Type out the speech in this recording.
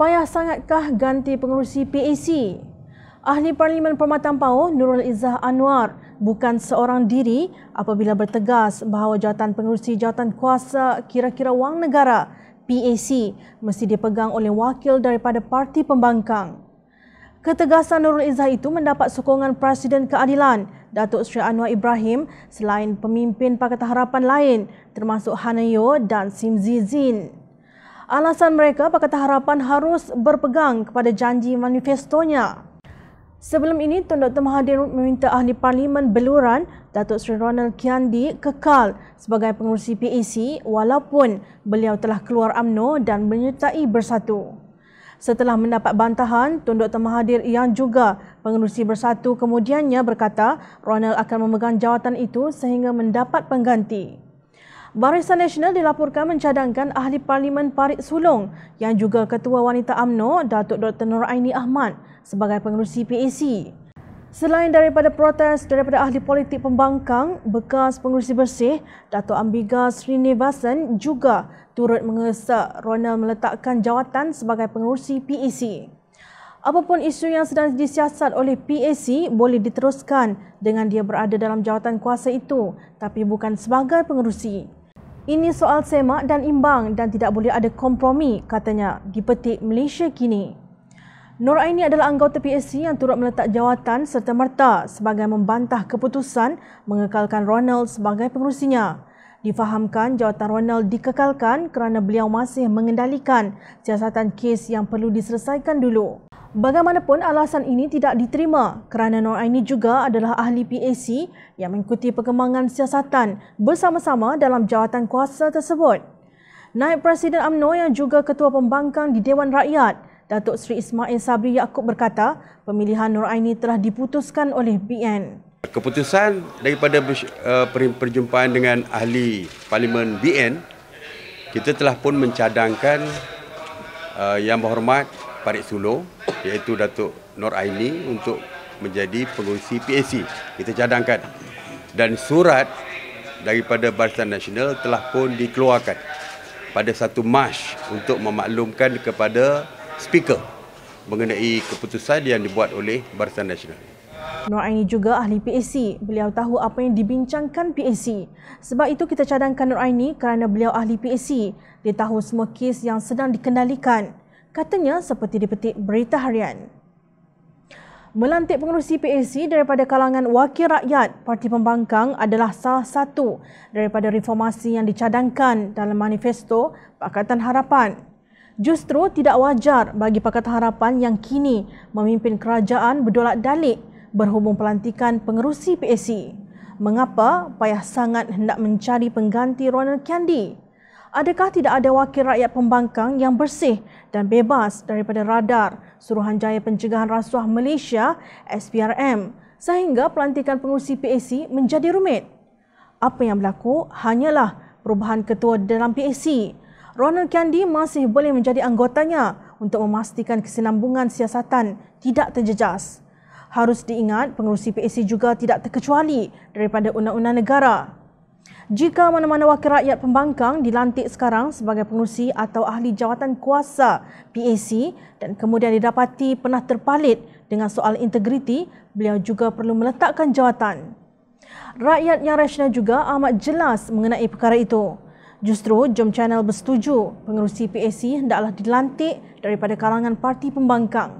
payah sangatkah ganti pengurusi PAC? Ahli Parlimen Permatan Pau, Nurul Izzah Anwar, bukan seorang diri apabila bertegas bahawa jawatan pengerusi jawatan kuasa kira-kira wang negara, PAC, mesti dipegang oleh wakil daripada parti pembangkang. Ketegasan Nurul Izzah itu mendapat sokongan Presiden Keadilan, Datuk Seri Anwar Ibrahim selain pemimpin Pakatan Harapan lain termasuk Hanayo dan Sim Zizin. Alasan mereka Pakatan Harapan harus berpegang kepada janji manifestonya. Sebelum ini, Tun Dr. Mahathir meminta Ahli Parlimen Beluran, Datuk Seri Ronald Kiandi kekal sebagai pengurusi PAC e walaupun beliau telah keluar UMNO dan menyertai Bersatu. Setelah mendapat bantahan, Tun Dr. Mahathir yang juga pengurusi Bersatu kemudiannya berkata Ronald akan memegang jawatan itu sehingga mendapat pengganti. Barisan Nasional dilaporkan mencadangkan Ahli Parlimen Parit Sulong yang juga Ketua Wanita AMNO Datuk Dr. Nur Aini Ahmad sebagai pengurusi PAC. Selain daripada protes daripada ahli politik pembangkang, bekas pengurusi bersih, Datuk Ambiga Sri Nevasan juga turut mengesak Ronald meletakkan jawatan sebagai pengurusi PAC. Apapun isu yang sedang disiasat oleh PAC boleh diteruskan dengan dia berada dalam jawatan kuasa itu tapi bukan sebagai pengurusi. Ini soal semak dan imbang dan tidak boleh ada kompromi, katanya di dipetik Malaysia kini. Nur Aini adalah anggota PSC yang turut meletak jawatan serta merta sebagai membantah keputusan mengekalkan Ronald sebagai pengurusinya. Difahamkan jawatan Ronald dikekalkan kerana beliau masih mengendalikan siasatan kes yang perlu diselesaikan dulu. Bagaimanapun alasan ini tidak diterima kerana Nor Aini juga adalah ahli PAC yang mengikuti perkembangan siasatan bersama-sama dalam jawatan kuasa tersebut. Naib Presiden AMNO yang juga Ketua Pembangkang di Dewan Rakyat, Datuk Seri Ismail Sabri Yaakob berkata pemilihan Nur Aini telah diputuskan oleh BN. Keputusan daripada eh, perjumpaan dengan ahli parlimen BN, kita telah pun mencadangkan eh, yang berhormat Parik Suluh iaitu Datuk Nur Aini untuk menjadi pengurusi PAC. Kita cadangkan. Dan surat daripada Barisan Nasional telah pun dikeluarkan pada satu Mac untuk memaklumkan kepada speaker mengenai keputusan yang dibuat oleh Barisan Nasional. Nur Aini juga ahli PAC. Beliau tahu apa yang dibincangkan PAC. Sebab itu kita cadangkan Nur Aini kerana beliau ahli PAC. Dia tahu semua kes yang sedang dikendalikan katanya seperti dipetik berita harian. Melantik pengerusi PAC daripada kalangan wakil rakyat Parti Pembangkang adalah salah satu daripada reformasi yang dicadangkan dalam manifesto Pakatan Harapan. Justru tidak wajar bagi Pakatan Harapan yang kini memimpin kerajaan berdolak dalik berhubung pelantikan pengerusi PAC. Mengapa payah sangat hendak mencari pengganti Ronald Kandy? adakah tidak ada wakil rakyat pembangkang yang bersih dan bebas daripada radar Suruhanjaya Pencegahan Rasuah Malaysia SPRM sehingga pelantikan pengurusi PAC menjadi rumit? Apa yang berlaku hanyalah perubahan ketua dalam PAC. Ronald Kandi masih boleh menjadi anggotanya untuk memastikan kesinambungan siasatan tidak terjejas. Harus diingat pengurusi PAC juga tidak terkecuali daripada undang-undang negara. Jika mana-mana wakil rakyat pembangkang dilantik sekarang sebagai pengurusi atau ahli jawatan kuasa PAC dan kemudian didapati pernah terpalit dengan soal integriti, beliau juga perlu meletakkan jawatan. Rakyat yang rasional juga amat jelas mengenai perkara itu. Justru, Jom Channel bersetuju pengurusi PAC hendaklah dilantik daripada kalangan parti pembangkang.